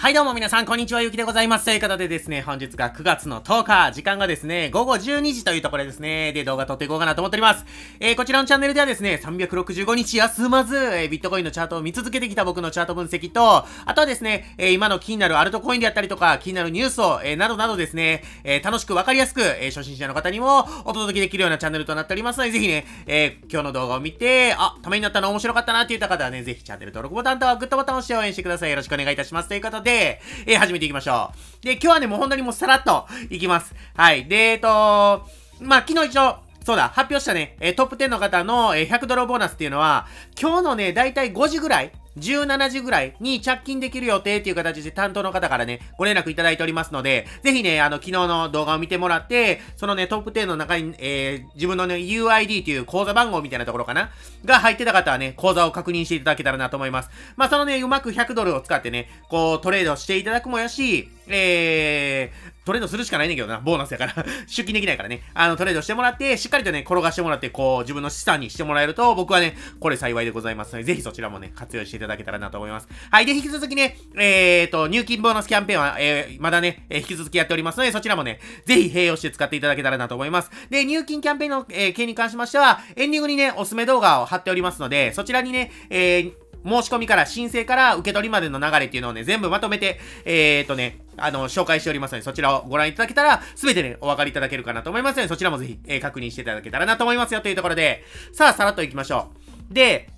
はいどうも皆さん、こんにちは、ゆきでございます。ということでですね、本日が9月の10日、時間がですね、午後12時というところですね、で動画撮っていこうかなと思っております。えー、こちらのチャンネルではですね、365日休まず、えー、ビットコインのチャートを見続けてきた僕のチャート分析と、あとはですね、えー、今の気になるアルトコインであったりとか、気になるニュースを、えー、などなどですね、えー、楽しくわかりやすく、えー、初心者の方にもお届けできるようなチャンネルとなっておりますので、ぜひね、えー、今日の動画を見て、あ、ためになったの面白かったなって言った方はね、ぜひチャンネル登録ボタンとグッドボタンを押して応援してください。よろしくお願いいたします。ということで、で、えー、始めていきましょう。で、今日はね、もう本当にもうさらっといきます。はい。で、えっ、ー、とまあ、昨日一応、そうだ、発表したね、えー、トップ10の方の、えー、100ドルボーナスっていうのは、今日のね、だいたい5時ぐらい17時ぐらいに着勤できる予定っていう形で担当の方からね、ご連絡いただいておりますので、ぜひね、あの、昨日の動画を見てもらって、そのね、トップ10の中に、えー、自分のね、UID という口座番号みたいなところかなが入ってた方はね、口座を確認していただけたらなと思います。まあ、そのね、うまく100ドルを使ってね、こう、トレードしていただくもやし、えー、トレードするしかないねんけどな、ボーナスやから 出勤できないからね、あの、トレードしてもらって、しっかりとね、転がしてもらって、こう、自分の資産にしてもらえると、僕はね、これ幸いでございますので、ぜひそちらもね、活用していただけたらなと思います。はい、で、引き続きね、えーと、入金ボーナスキャンペーンは、えー、まだね、えー、引き続きやっておりますので、そちらもね、ぜひ併用して使っていただけたらなと思います。で、入金キャンペーンの、えー、件に関しましては、エンディングにね、おすすめ動画を貼っておりますので、そちらにね、えー、申し込みから申請から受け取りまでの流れっていうのをね、全部まとめて、えー、っとね、あの、紹介しておりますので、そちらをご覧いただけたら、すべてね、お分かりいただけるかなと思いますので、そちらもぜひ、えー、確認していただけたらなと思いますよというところで、さあ、さらっと行きましょう。で、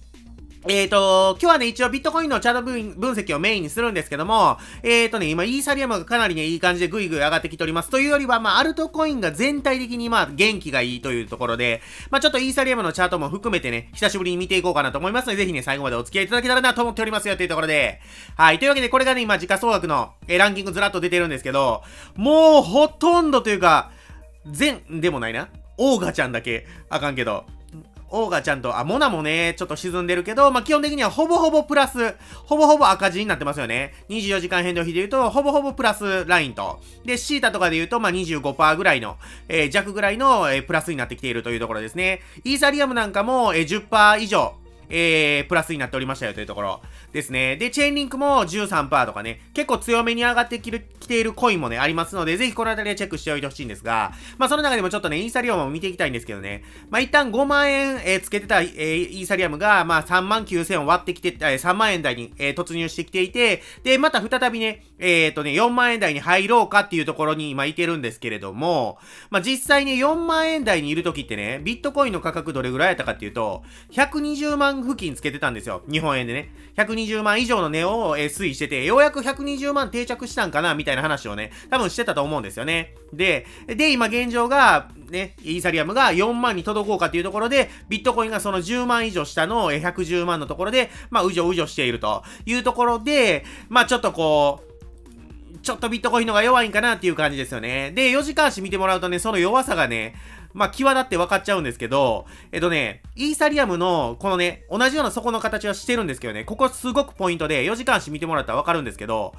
えっ、ー、と、今日はね、一応ビットコインのチャート分析をメインにするんですけども、えっ、ー、とね、今、イーサリアムがかなりね、いい感じでグイグイ上がってきております。というよりは、まあ、アルトコインが全体的に、まあ、元気がいいというところで、まあ、ちょっとイーサリアムのチャートも含めてね、久しぶりに見ていこうかなと思いますので、ぜひね、最後までお付き合いいただけたらなと思っておりますよというところで、はい。というわけで、これがね、今、時価総額の、えー、ランキングずらっと出てるんですけど、もう、ほとんどというか、全、でもないな。オーガちゃんだけ、あかんけど、オーガちゃんと、あ、モナもね、ちょっと沈んでるけど、まあ、基本的にはほぼほぼプラス、ほぼほぼ赤字になってますよね。24時間変動比で言うと、ほぼほぼプラスラインと。で、シータとかで言うと、まあ、25%ぐらいの、えー、弱ぐらいの、えー、プラスになってきているというところですね。イーサリアムなんかも、えー、10%以上、えー、プラスになっておりましたよというところですね。で、チェーンリンクも13%とかね、結構強めに上がってきるきているコインもね、ありますので、ぜひこの辺りはチェックしておいてほしいんですが、まあ、その中でもちょっとね、イーサリアムも見ていきたいんですけどね、まあ、一旦5万円、えー、つけてた、えー、イーサリアムが、まあ、3万9000を割ってきて、えー、3万円台に、えー、突入してきていて、で、また再びね、えっ、ー、とね、4万円台に入ろうかっていうところに今いてるんですけれども、まあ、実際ね、4万円台にいるときってね、ビットコインの価格どれぐらいやったかっていうと、120万付近つけてたんですよ。日本円でね。120万以上の値を、え推移してて、ようやく120万定着したんかなみたいな話をね、多分してたと思うんですよね。で、で、今現状が、ね、イーサリアムが4万に届こうかっていうところで、ビットコインがその10万以上下の110万のところで、まあ、うじょうじょしているというところで、まあ、ちょっとこう、ちょっとビットコインの方が弱いんかなっていう感じですよね。で、4時間足見てもらうとね、その弱さがね、まあ、際立って分かっちゃうんですけど、えっとね、イーサリアムの、このね、同じような底の形はしてるんですけどね、ここすごくポイントで、4時間足見てもらったら分かるんですけど、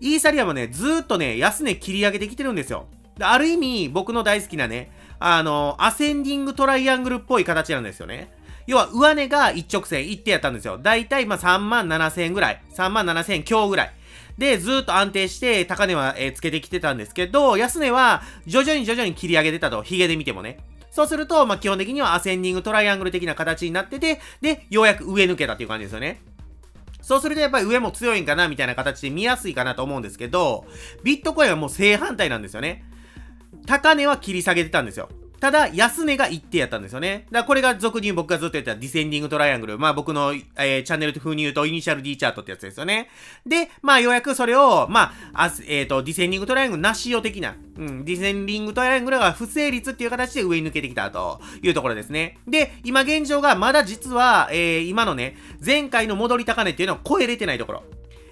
イーサリアムね、ずっとね、安値切り上げてきてるんですよ。ある意味、僕の大好きなね、あの、アセンディングトライアングルっぽい形なんですよね。要は、上値が一直線、一手やったんですよ。だいたい、まあ、3万7千円ぐらい。3万7千円強ぐらい。で、ずっと安定して、高値は、えー、つけてきてたんですけど、安値は、徐々に徐々に切り上げてたと、ヒゲで見てもね。そうすると、まあ、基本的にはアセンディングトライアングル的な形になってて、で、ようやく上抜けたっていう感じですよね。そうするとやっぱり上も強いんかなみたいな形で見やすいかなと思うんですけど、ビットコインはもう正反対なんですよね。高値は切り下げてたんですよ。ただ、安値が一定やったんですよね。だからこれが俗に僕がずっとやったディセンディングトライアングル。まあ僕の、えー、チャンネル風に言うとイニシャル D チャートってやつですよね。で、まあようやくそれを、まあ、あえっ、ー、と、ディセンディングトライアングルなしよ的な、うん、ディセンディングトライアングルが不成立っていう形で上に抜けてきたというところですね。で、今現状がまだ実は、えー、今のね、前回の戻り高値っていうのは超えれてないところ。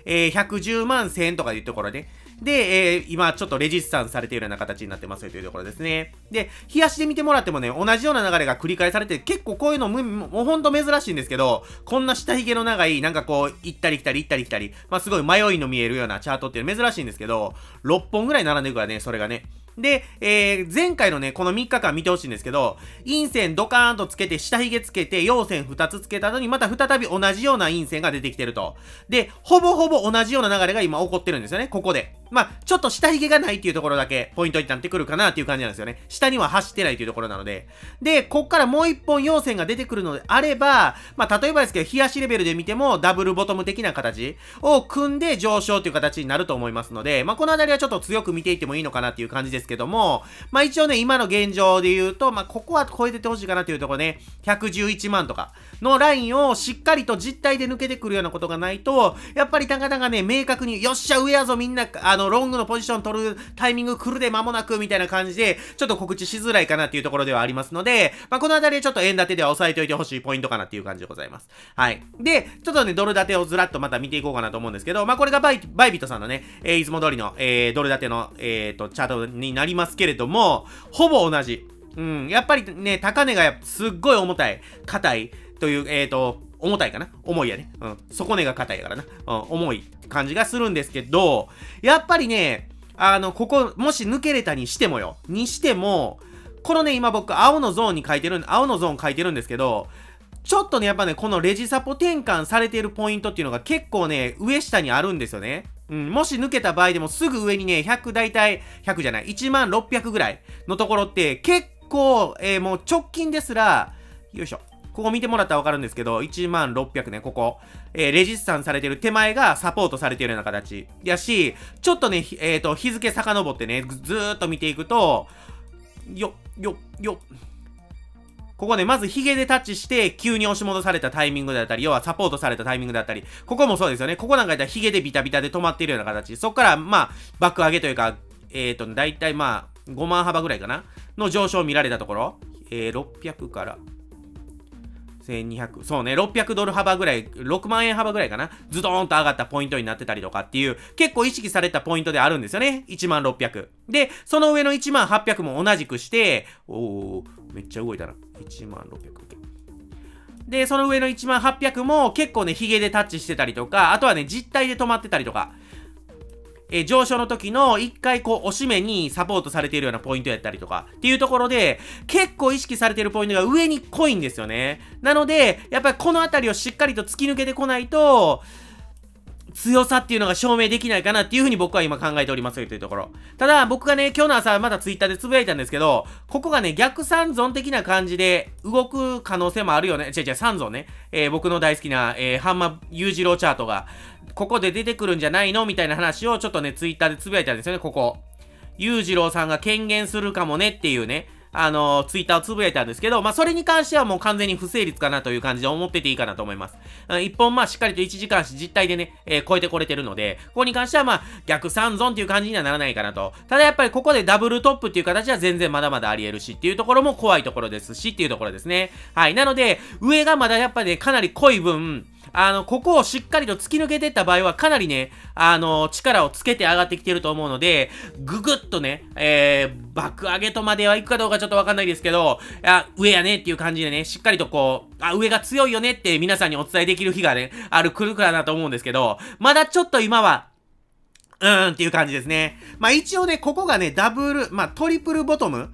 えー、110万1000円とかいうところで、ね、で、えー、今ちょっとレジスタンスされているような形になってますよというところですね。で、冷やしで見てもらってもね、同じような流れが繰り返されて、結構こういうのも、もうほんと珍しいんですけど、こんな下髭の長い、なんかこう、行ったり来たり行ったり来たり、まあすごい迷いの見えるようなチャートっていうの珍しいんですけど、6本ぐらい並んでくからね、それがね。で、えー、前回のね、この3日間見てほしいんですけど、陰線ドカーンとつけて、下髭つけて、陽線2つつけた後に、また再び同じような陰線が出てきてると。で、ほぼほぼ同じような流れが今起こってるんですよね、ここで。まあ、ちょっと下髭がないっていうところだけポイントになってくるかなっていう感じなんですよね。下には走ってないというところなので。で、こっからもう一本要線が出てくるのであれば、まあ、例えばですけど、冷やしレベルで見てもダブルボトム的な形を組んで上昇という形になると思いますので、まあ、このあたりはちょっと強く見ていってもいいのかなっていう感じですけども、まあ、一応ね、今の現状で言うと、まあ、ここは超えててほしいかなというところね、111万とかのラインをしっかりと実体で抜けてくるようなことがないと、やっぱりたかたかね、明確に、よっしゃ、上やぞ、みんな、ああの、ロングのポジション取るタイミング来るで間もなくみたいな感じで、ちょっと告知しづらいかなっていうところではありますので、まあ、このあたりちょっと円建てでは押さえておいてほしいポイントかなっていう感じでございます。はい。で、ちょっとね、ドル建てをずらっとまた見ていこうかなと思うんですけど、まあ、これがバイバイビットさんのね、えー、いつも通りの、えー、ドル建ての、えー、と、チャートになりますけれども、ほぼ同じ。うん、やっぱりね、高値がすっごい重たい、硬い。という、えっ、ー、と、重たいかな重いやね。うん。底根が硬いからな。うん。重い感じがするんですけど、やっぱりね、あの、ここ、もし抜けれたにしてもよ。にしても、このね、今僕、青のゾーンに書いてる、青のゾーン書いてるんですけど、ちょっとね、やっぱね、このレジサポ転換されているポイントっていうのが結構ね、上下にあるんですよね。うん、もし抜けた場合でもすぐ上にね、100大体、100じゃない、1万600ぐらいのところって結構、えー、もう直近ですら、よいしょ。ここ見てもらったらわかるんですけど、1万600ね、ここ。えー、レジスタンされてる手前がサポートされてるような形。やし、ちょっとね、えっ、ー、と、日付遡ってね、ずーっと見ていくと、よ、よ、よ、ここね、まずヒゲでタッチして、急に押し戻されたタイミングだったり、要はサポートされたタイミングだったり、ここもそうですよね。ここなんかやったらヒゲでビタビタで止まってるような形。そこから、まあ、爆上げというか、えっ、ー、と、だいたいまあ、5万幅ぐらいかなの上昇見られたところ、えー、600から、1200そうね600ドル幅ぐらい6万円幅ぐらいかなズドーンと上がったポイントになってたりとかっていう結構意識されたポイントであるんですよね1万600でその上の1万800も同じくしておーめっちゃ動いたな1万600で、その上の1万800も結構ね、ヒゲでタッチしてたりとか、あとはね、実体で止まってたりとかえー、上昇の時の一回こう、おしめにサポートされているようなポイントやったりとか、っていうところで、結構意識されているポイントが上に濃いんですよね。なので、やっぱりこのあたりをしっかりと突き抜けてこないと、強さっていうのが証明できないかなっていうふうに僕は今考えておりますよというところ。ただ僕がね、今日の朝まだツイッターでつぶやいたんですけど、ここがね、逆三尊的な感じで動く可能性もあるよね。違う違う、三尊ね。えー、僕の大好きな、えー、ハンマー、裕次郎チャートが、ここで出てくるんじゃないのみたいな話をちょっとね、ツイッターでつぶやいたんですよね、ここ。裕次郎さんが権限するかもねっていうね、あのー、ツイッターをつぶやいたんですけど、まあ、それに関してはもう完全に不成立かなという感じで思ってていいかなと思います。一本、まあ、しっかりと1時間実態でね、えー、超えてこれてるので、ここに関してはま逆三尊っていう感じにはならないかなと。ただやっぱりここでダブルトップっていう形は全然まだまだあり得るしっていうところも怖いところですしっていうところですね。はい。なので、上がまだやっぱりね、かなり濃い分、あの、ここをしっかりと突き抜けてった場合は、かなりね、あの、力をつけて上がってきてると思うので、ぐぐっとね、えー、爆上げとまではいくかどうかちょっとわかんないですけど、あ、上やねっていう感じでね、しっかりとこう、あ、上が強いよねって皆さんにお伝えできる日がね、ある、来るからなと思うんですけど、まだちょっと今は、うーんっていう感じですね。まあ一応ね、ここがね、ダブル、まあトリプルボトム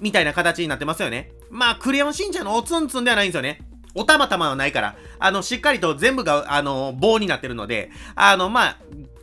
みたいな形になってますよね。まあ、クレヨンしんちゃんのおつんつんではないんですよね。おたまたまはないから、あの、しっかりと全部が、あの、棒になってるので、あの、まあ、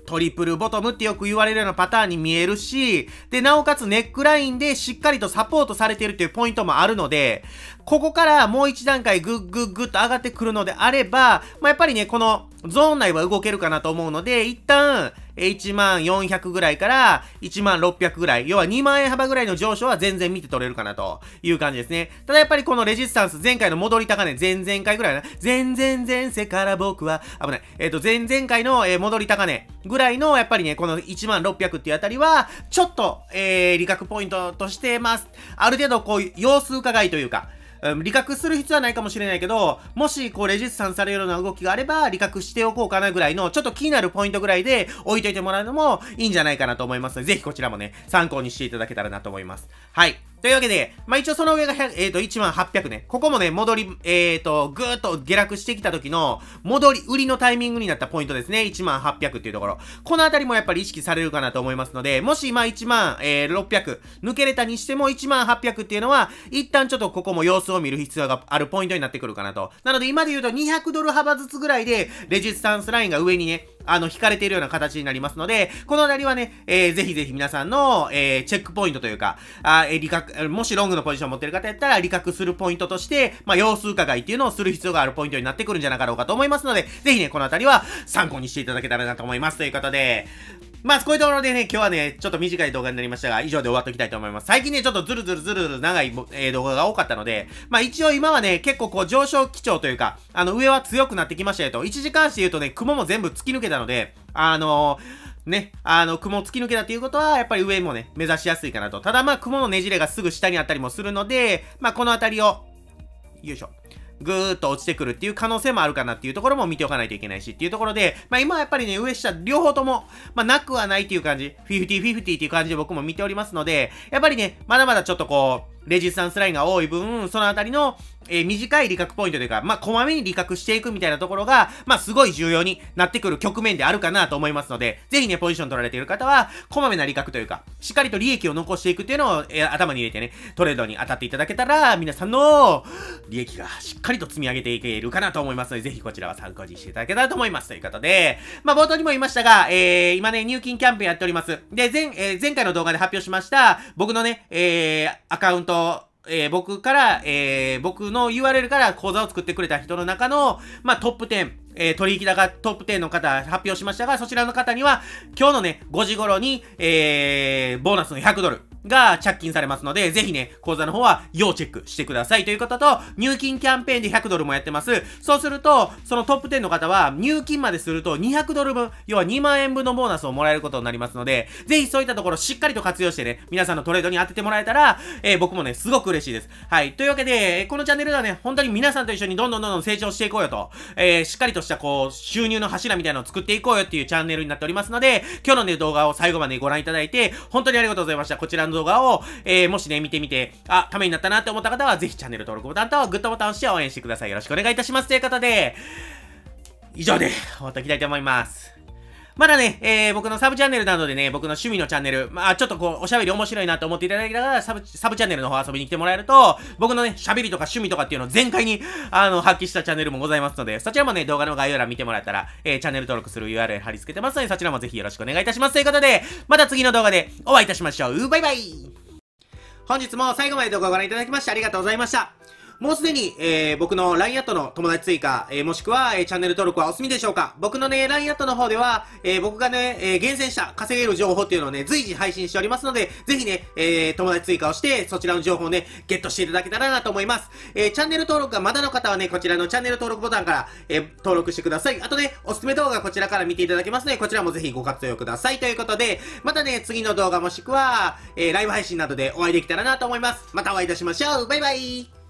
トリプルボトムってよく言われるようなパターンに見えるし、で、なおかつネックラインでしっかりとサポートされてるっていうポイントもあるので、ここからもう一段階グッグッグッと上がってくるのであれば、まあ、やっぱりね、この、ゾーン内は動けるかなと思うので、一旦、1万400ぐらいから1万600ぐらい、要は2万円幅ぐらいの上昇は全然見て取れるかなという感じですね。ただやっぱりこのレジスタンス、前回の戻り高値、前々回ぐらいな、前々前世から僕は、危ない。えっ、ー、と、前々回の、戻り高値ぐらいの、やっぱりね、この1万600っていうあたりは、ちょっと、えー、利確ポイントとしてます。ある程度こう、様子伺いというか、うん、理覚する必要はないかもしれないけど、もし、こう、レジスタンされるような動きがあれば、理覚しておこうかなぐらいの、ちょっと気になるポイントぐらいで置いといてもらうのもいいんじゃないかなと思いますので、ぜひこちらもね、参考にしていただけたらなと思います。はい。というわけで、まあ、一応その上が100、えっ、ー、と、1800ね。ここもね、戻り、えっ、ー、と、ぐーっと下落してきた時の、戻り、売りのタイミングになったポイントですね。1800っていうところ。このあたりもやっぱり意識されるかなと思いますので、もし、ま、1600抜けれたにしても1800っていうのは、一旦ちょっとここも様子を見る必要があるポイントになってくるかなと。なので、今で言うと200ドル幅ずつぐらいで、レジスタンスラインが上にね、あの、引かれているような形になりますので、このあたりはね、えー、ぜひぜひ皆さんの、えー、チェックポイントというか、あえー、理覚、もしロングのポジションを持ってる方やったら、理覚するポイントとして、まあ、様子伺いっていうのをする必要があるポイントになってくるんじゃなかろうかと思いますので、ぜひね、このあたりは参考にしていただけたらなと思います。ということで、まあ、こういうところでね、今日はね、ちょっと短い動画になりましたが、以上で終わっときたいと思います。最近ね、ちょっとズルズルズルズル長い、えー、動画が多かったので、まあ一応今はね、結構こう上昇基調というか、あの、上は強くなってきましたよと、1時間して言うとね、雲も全部突き抜けたので、あのーね、あの、雲を突き抜けたっていうことは、やっぱり上もね、目指しやすいかなと。ただまあ、雲のねじれがすぐ下にあったりもするので、まあ、このあたりを、よいしょ。ぐーっと落ちてくるっていう可能性もあるかなっていうところも見ておかないといけないしっていうところで、まあ今はやっぱりね、上下両方とも、まあなくはないっていう感じ、50-50っていう感じで僕も見ておりますので、やっぱりね、まだまだちょっとこう、レジスタンスラインが多い分、そのあたりのえー、短い理覚ポイントというか、まあ、こまめに理覚していくみたいなところが、まあ、すごい重要になってくる局面であるかなと思いますので、ぜひね、ポジション取られている方は、こまめな理覚というか、しっかりと利益を残していくっていうのを、えー、頭に入れてね、トレードに当たっていただけたら、皆さんの利益がしっかりと積み上げていけるかなと思いますので、ぜひこちらは参考にしていただけたらと思います。ということで、まあ、冒頭にも言いましたが、えー、今ね、入金キャンペーンやっております。で、前、えー、前回の動画で発表しました、僕のね、えー、アカウント、えー、僕から、えー、僕の URL から講座を作ってくれた人の中の、まあ、トップ10。えー、取引高トップ10の方発表しましたが、そちらの方には、今日のね、5時頃に、えー、ボーナスの100ドルが着金されますので、ぜひね、講座の方は要チェックしてくださいということと、入金キャンペーンで100ドルもやってます。そうすると、そのトップ10の方は、入金まですると200ドル分、要は2万円分のボーナスをもらえることになりますので、ぜひそういったところしっかりと活用してね、皆さんのトレードに当ててもらえたら、えー、僕もね、すごく嬉しいです。はい。というわけで、このチャンネルではね、本当に皆さんと一緒にどんどんどんどん成長していこうよと、えー、しっかりとしたこう、収入の柱みたいなのを作っていこうよっていうチャンネルになっておりますので、今日のね、動画を最後までご覧いただいて、本当にありがとうございました。こちらの動画を、えー、もしね、見てみて、あ、ためになったなって思った方は、ぜひチャンネル登録ボタンとグッドボタンを押して応援してください。よろしくお願いいたします。ということで、以上で終わっていきたいと思います。まだね、えー、僕のサブチャンネルなどでね、僕の趣味のチャンネル、まあ、ちょっとこう、おしゃべり面白いなと思っていただきながら、サブ、サブチャンネルの方遊びに来てもらえると、僕のね、喋りとか趣味とかっていうのを全開に、あの、発揮したチャンネルもございますので、そちらもね、動画の概要欄見てもらえたら、えー、チャンネル登録する URL 貼り付けてますので、そちらもぜひよろしくお願いいたします。ということで、また次の動画でお会いいたしましょう。バイバイ本日も最後まで動画をご覧いただきましてありがとうございました。もうすでに、えー、僕の LINE アットの友達追加、えー、もしくは、えー、チャンネル登録はお済みでしょうか僕のね、LINE アットの方では、えー、僕がね、えー、厳選した稼げる情報っていうのをね、随時配信しておりますので、ぜひね、えー、友達追加をして、そちらの情報をね、ゲットしていただけたらなと思います。えー、チャンネル登録がまだの方はね、こちらのチャンネル登録ボタンから、えー、登録してください。あとね、おすすめ動画こちらから見ていただけますので、こちらもぜひご活用ください。ということで、またね、次の動画もしくは、えー、ライブ配信などでお会いできたらなと思います。またお会いいたしましょう。バイバイ。